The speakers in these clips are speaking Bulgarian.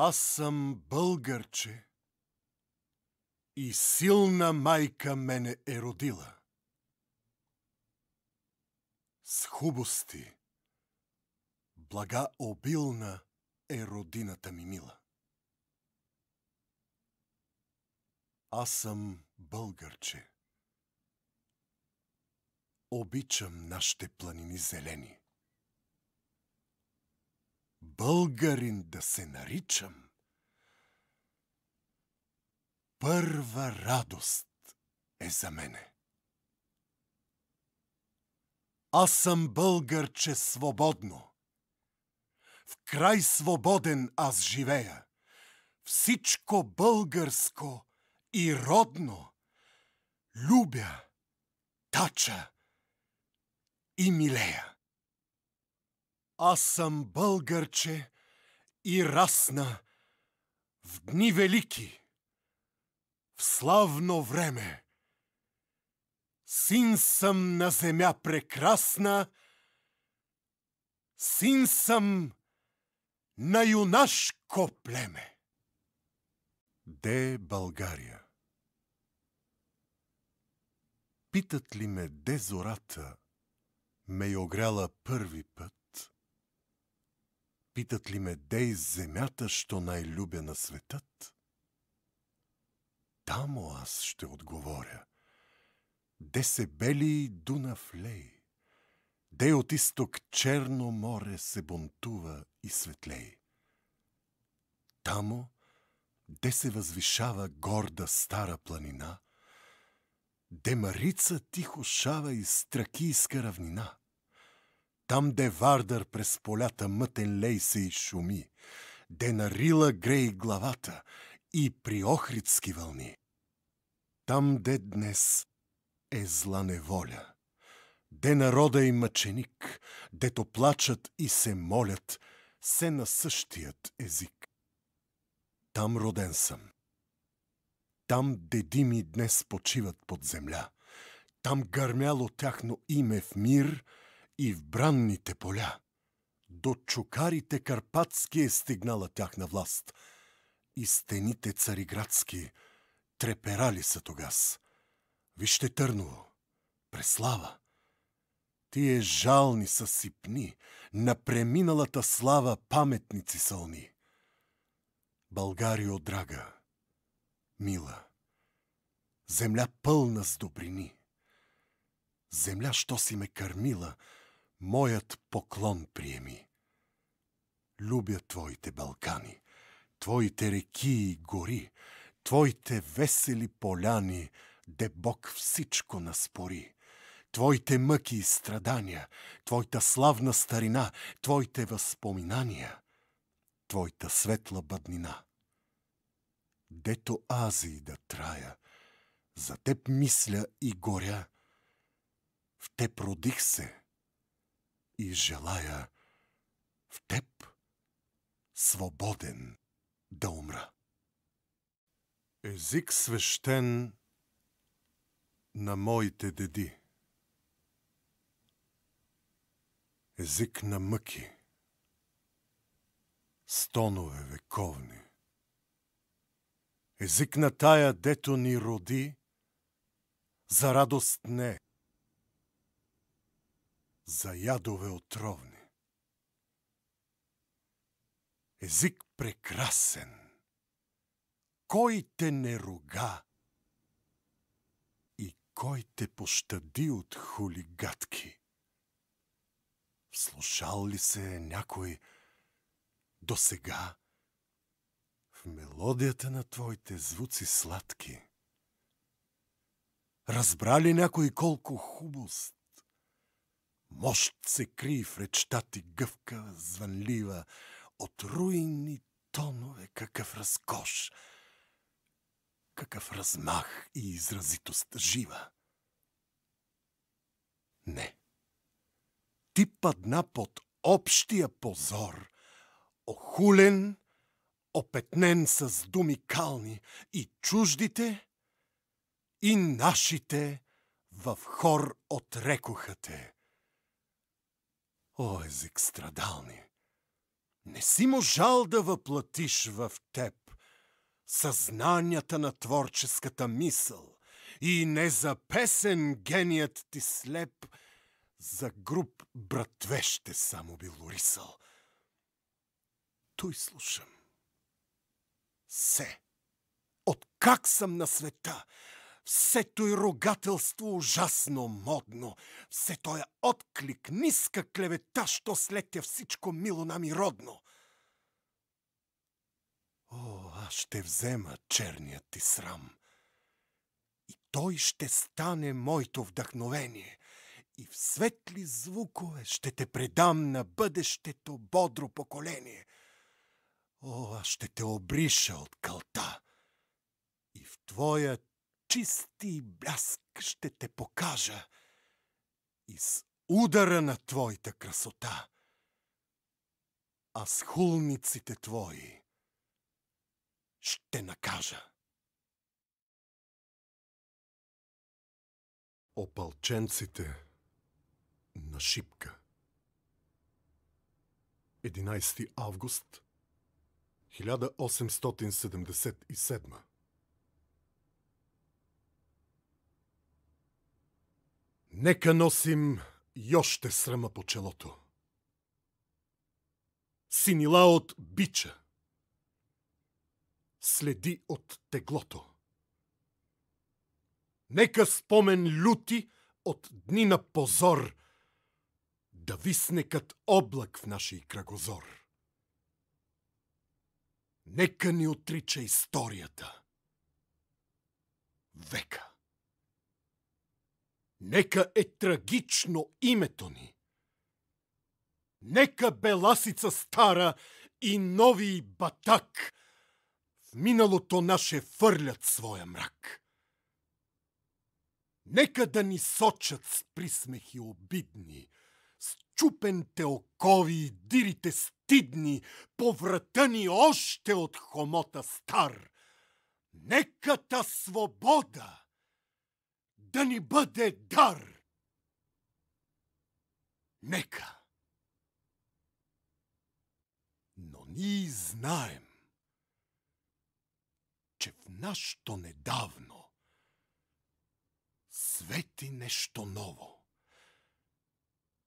Аз съм българче и силна майка мене е родила. С хубости, блага обилна е родината ми мила. Аз съм българче. Обичам нашите планини зелени българин да се наричам. Първа радост е за мене. Аз съм българче свободно. В край свободен аз живея. Всичко българско и родно любя, тача и милея. Аз съм българче и расна в дни велики, в славно време. Син съм на земя прекрасна, син съм на юнашко племе. Де България? Питат ли ме де зората ме е огряла първи път? питат ли ме, дей земята, що най-любя на светът? Тамо аз ще отговоря. Де се бели Дунав лей, де от изток Черно море се бунтува и светлей. Тамо, де се възвишава горда стара планина, де Марица тихо шава из Тракийска равнина – там, де Вардър през полята мътен лей се и шуми, де на рила грей главата и при охридски вълни. Там, де днес е зла неволя, де народа и мъченик, дето плачат и се молят, се на същият език. Там роден съм. Там деди ми днес почиват под земля. Там гърмяло тяхно име в мир – и в бранните поля. До чукарите карпатски е стигнала тяхна власт. И стените цариградски треперали са тогас. Вижте Търново, Преслава. Тие жални са сипни, на преминалата слава паметници сълни. Българио, драга, мила, земля пълна с добрини. Земля, що си ме кърмила, моят поклон приеми. Любя Твоите Балкани, Твоите реки и гори, Твоите весели поляни, де Бог всичко наспори. Твоите мъки и страдания, Твоята славна старина, Твоите възпоминания, Твоята светла бъднина. Дето Азии да трая, за Теб мисля и горя, в Теб родих се – и желая в теб свободен да умра. Език свещен на моите деди. Език на мъки, стонове вековни. Език на тая, дето ни роди, за радост не за ядове отровни. Език прекрасен, кой те не рога и кой те пощади от хулигатки? Слушал ли се някой до сега в мелодията на твоите звуци сладки? Разбрали някой колко хубост Мощ се кри в речта ти гъвка, звънлива, от руини тонове какъв разкош, какъв размах и изразитост жива. Не. Ти падна под общия позор, охулен, опетнен с думи кални и чуждите, и нашите в хор отрекоха те О, език страдални! Не си можал да въплатиш в теб съзнанията на творческата мисъл и не за песен геният ти слеп за груп братвеще само бил урисал. Той слушам. Се. От как съм на света, все той рогателство ужасно модно, все тоя е отклик, ниска клевета, що след тя всичко мило нам и родно. О, аз ще взема черният ти срам. И той ще стане моето вдъхновение. И в светли звукове ще те предам на бъдещето бодро поколение. О, аз ще те обриша от кълта. И в твоя чисти бляск ще те покажа и с удара на твоята красота, а с хулниците твои ще накажа. Опалченците на Шипка 11 август 1877 Нека носим и още срама по челото. Синила от бича. Следи от теглото. Нека спомен люти от дни на позор да висне кът облак в нашия кръгозор. Нека ни отрича историята. Века. Нека е трагично името ни. Нека беласица стара и нови батак в миналото наше фърлят своя мрак. Нека да ни сочат с присмехи обидни, с чупенте окови и дирите стидни, по врата ни още от хомота стар. Нека та свобода! да ни бъде дар. Нека. Но ние знаем, че в нашето недавно свети нещо ново.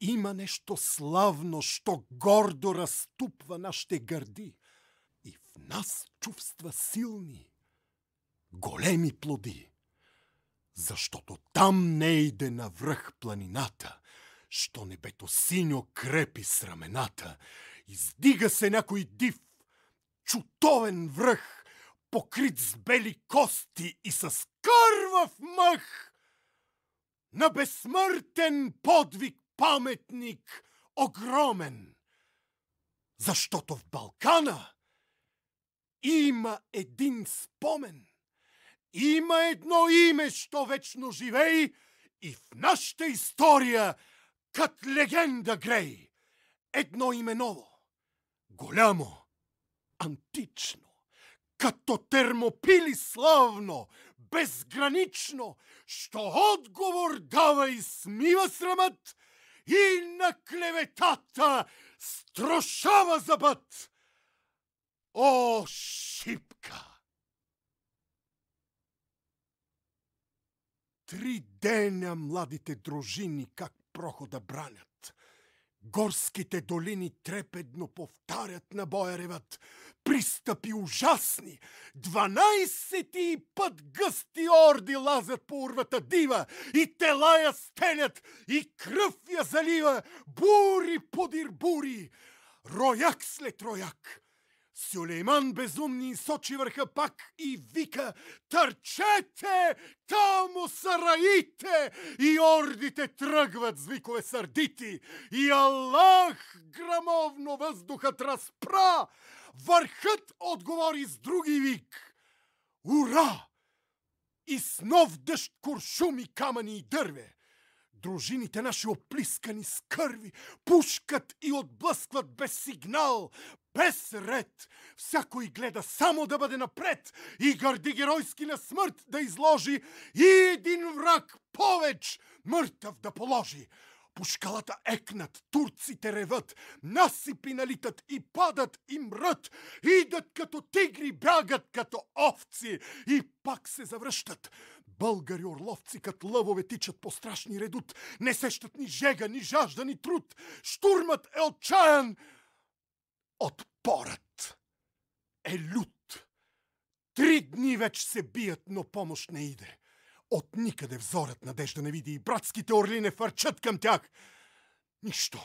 Има нещо славно, що гордо разтупва нашите гърди и в нас чувства силни, големи плоди защото там не иде навръх планината, що небето синьо крепи с рамената. Издига се някой див, чутовен връх, покрит с бели кости и с кървав мъх. На безсмъртен подвиг паметник огромен, защото в Балкана има един спомен – има едно име, що вечно живей и в нашата история кът легенда грей. Едно име ново, голямо, антично, като термопили славно, безгранично, що отговор дава и смива срамът и на клеветата строшава забът. О, шипка! Три деня младите дружини как прохода бранят. Горските долини трепедно повтарят на бояревът. Пристъпи ужасни! Дванайсети път гъсти орди лазят по урвата дива и тела я стенят и кръв я залива. Бури подир бури! Рояк след рояк! Сюлейман безумни сочи върха пак и вика Търчете! Тамо са раите! И ордите тръгват с викове сърдити! И Аллах грамовно въздухът разпра! Върхът отговори с други вик. Ура! И с нов дъжд куршуми, камъни и дърве. Дружините наши оплискани с кърви пушкат и отблъскват без сигнал без ред. Всякой гледа само да бъде напред и гърди геройски на смърт да изложи и един враг повеч мъртъв да положи. По шкалата екнат, турците реват, насипи налитат и падат и мрът, идат като тигри, бягат като овци и пак се завръщат. Българи орловци, като лъвове тичат по страшни редут, не сещат ни жега, ни жажда, ни труд. Штурмът е отчаян, Отпорът е лют. Три дни вече се бият, но помощ не иде. От никъде взорът надежда не види и братските орли не фърчат към тях. Нищо.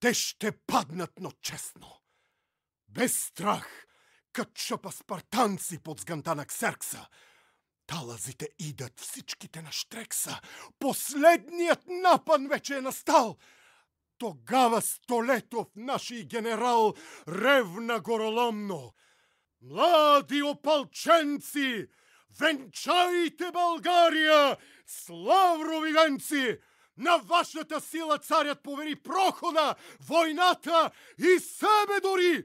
Те ще паднат, но честно. Без страх, кът шъпа спартанци под сгънта на Ксеркса. Талазите идат, всичките на Штрекса. Последният напън вече е настал. Тогава Столетов, нашия генерал, ревна гороломно. Млади опалченци, венчайте България с лаврови венци! На вашата сила царят повери прохода, войната и себе дори!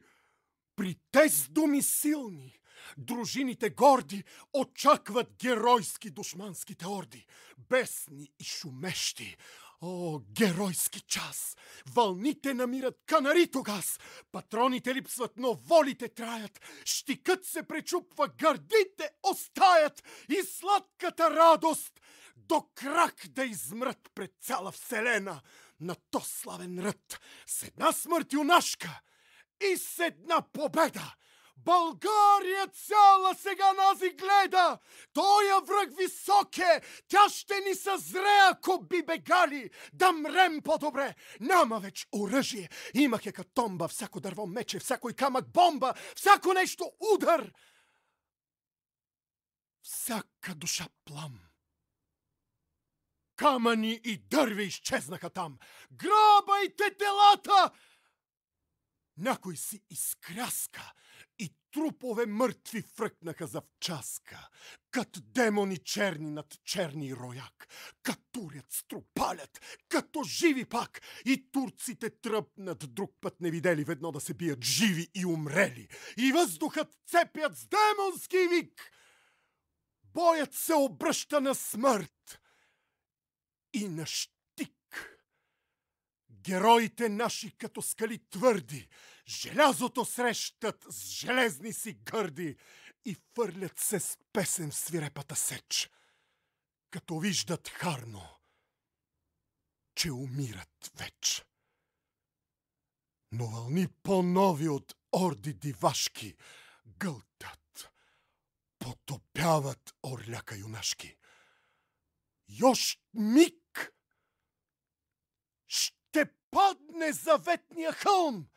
При тез думи силни, дружините горди очакват геройски душманските орди, бесни и шумещи, О, геройски час! Вълните намират канаритогас! Патроните липсват, но волите траят! Штикът се пречупва, гърдите остаят! И сладката радост до крак да измрът пред цяла вселена на то славен ръд С една смърт юнашка и с една победа! България цяла сега нази гледа! той е връх висок е! Тя ще ни съзре, ако би бегали! Да мрем по-добре! Няма вече оръжие! Имах е като томба, всяко дърво мече, всяко и камък бомба, всяко нещо удар! Всяка душа плам. Камъни и дърви изчезнаха там. Грабайте телата! Някой си изкряска Трупове мъртви фръкнаха за вчаска, като демони черни над черни рояк, турят струпалят, като живи пак, и турците тръпнат, друг път не видели ведно да се бият живи и умрели, и въздухът цепят с демонски вик. Боят се обръща на смърт и на щит. Героите наши като скали твърди, Желязото срещат с железни си гърди и фърлят се с песен в свирепата сеч, като виждат харно, че умират вече. Но вълни по-нови от орди дивашки гълтат, потопяват орляка юнашки. Йощ миг ще падне заветния хълм!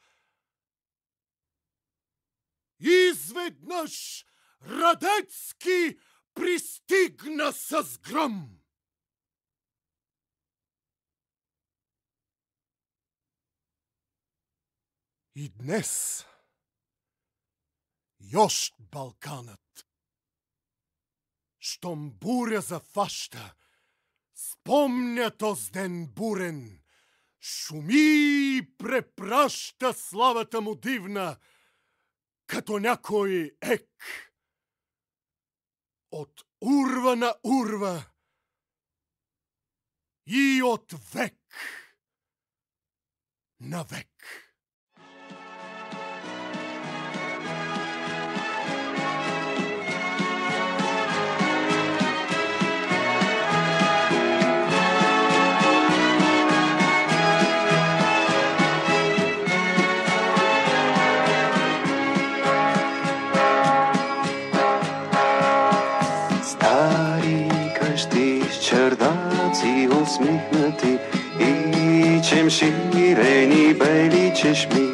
Изведнъж Радецки пристигна с гръм. И днес Йощ Балканът, щом буря за фаща, спомня този ден бурен, шуми и препраща славата му дивна – като някой ек. От урва на урва и от век на век. سی و سمیتی ای چمشیرینی بلی چشمی